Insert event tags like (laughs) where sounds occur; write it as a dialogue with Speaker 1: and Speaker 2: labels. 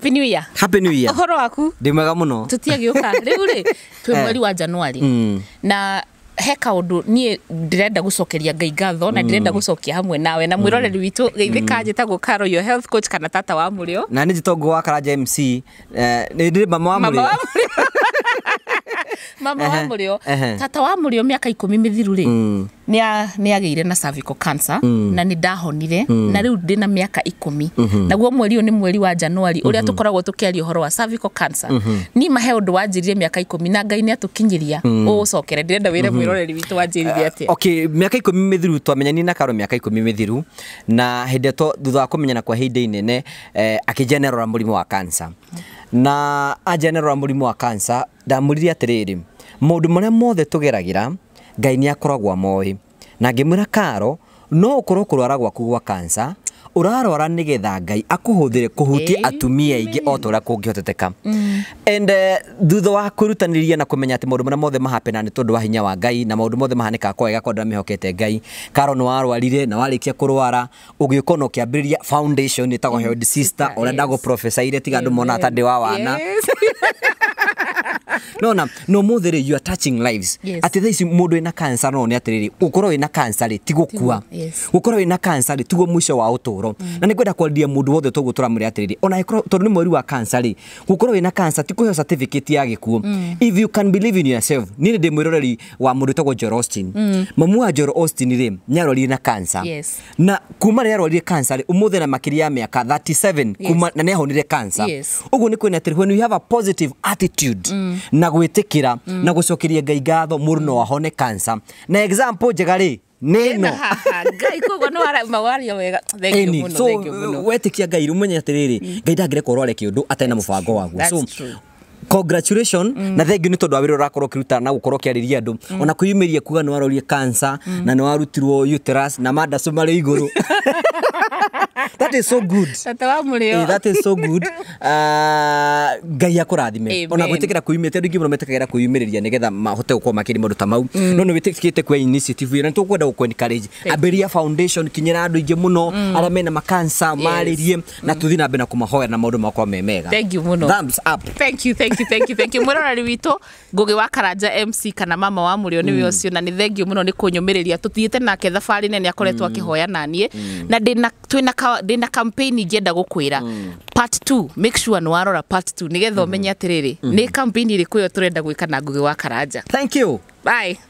Speaker 1: happy new year happy new year uhoro waku
Speaker 2: ndi mwega muno
Speaker 1: tutiagiuka (laughs) riu ri twi eh. mweri wa januari mm. na he kaundu nie ndirenda gucokeria ngai ngatho na mm. ndirenda gucokia hamwe nawe na mwiroreri mm. witu geithi mm. kanje tagwo karo your health coach kana tata wa murio
Speaker 2: na ni jitongo wa kara jmc eh, ni mama wa murio (laughs)
Speaker 1: mama wa murio tata wa murio miaka ikumi mithiru ri mm. nä agä ire na cervical cancer mm. na nä ndahonire mm. na rä u ndä na mä aka ikå mm-hmm. naguo mweri å nä mweri wa januari å mm-hmm. rä a tå koragwo tå kä aria å horo wa cervical cancer mm-hmm. ni mahe å ndå wanjä mä aka ikå na ngai nä atå kinyä ria å cokere ndä renda wä re mwä roreri
Speaker 2: witå wanjä rire atä mä aka ikå mi mä thiru na karo mä aka ikå mi mä thiru na hä ndä thutha wa kå menyana kwa hä inene eh, akä njenerora må rimå wa cancer na ajenerora murimu wa kansa ndamurire atiriri maundu mure mothe tugeragira ngai ni akoragwa moi na ngimwira karo no ukorwo kurwara gwaku gwa urarwara nä getha ngai akå hå thä re kå hutia atumia aingä o ta å rä a kå thutha wa kwä rutanä na kå menya atä maå ndå marä a mothe mahapena nä tondå wa hinya wa ngai na maå ndå mothe mahanäkaga kwa wega kondå rä a mä hokete ngai karo nä warwarire na warä kia kå rwara å gä å ka na å kä ambä rä ria nä tagwo å tiga andå mona ta ndä wa wana nona no må thä you are touching lives yes. atä tha ici må ndå kansa no ni atä rä rä gå korwo wä na kansa rä tigå kua gå korwo kansa rä tiguo må wa å ũhoro na nä ngwenda kwarithia må ndå wothe tå gå tå ramå rä atä rä rä ona tondå nä mweri wa kansa rä gå korwo wä na kansa ti kå certificate ya gä kuo mm. if you can believe in yourself niä nä ndä mwä roreri wa må ndå tagwo jor austin mm. mamu wa jor austin rä nä arwarire na kansa na kuma rä arwarire kansa rä må thä na makä ria ya mä aka 37 kuma na nä ahonire kansa yes. å guo nä kwä na atä when you have a positive attitude mm. na gwä tä kä ra na gå cokeria ngai ngatho må ndå no ahone kansa na example njega rä neno
Speaker 1: ngai koguo no waria wega so
Speaker 2: wetikia ngai rumenye atiriri mm. ngai ndangire korwo areke undu atena mubango waguo so congratulation mm. na thengi nä tondå wa wä ra å rakorwo å kä na gå korwo kä arä andå mm. ona kwä yumä ria kuga nä warorie kansa mm. na nä warutirwo na manda marä igå rå that is so good (laughs) tata wa mureo eh, that is so good uh (laughs) ngai uh, akurathime ona gwitikira kuimite andu ingi muno metikagira kuimiriria nigetha mahote gukorwo makiri maundu ta mau mm. no ni witikite kwe initiative ira nitukwenda gukorwo encourage ambiria foundation kinyira andu ingi muno mm. aria mena makansa maririe yes. na mm. tuthi na mbere na kumahoera na maundu makorwo me mega thank you muno thumbs up
Speaker 1: thank you thank you thank you thank you muno murorari witu ngugi wa karanja MC kana mama wa mureo niwe ucio mm. na ni thank you muno ni kunyumiriria tuthiite nake thabari nene akoretwo mm. akihoya nanie na ndina twina ndina campaign ingĩenda gũkwĩra mm. part 2 make sure nĩ warora part 2 nĩgetha mm-hmm. ũmenye mm -hmm. atĩrĩrĩ nĩ mm-hmm. campaign ĩrĩkũ ĩyo tũrenda gwĩka na ngugi wa karanja thank you bye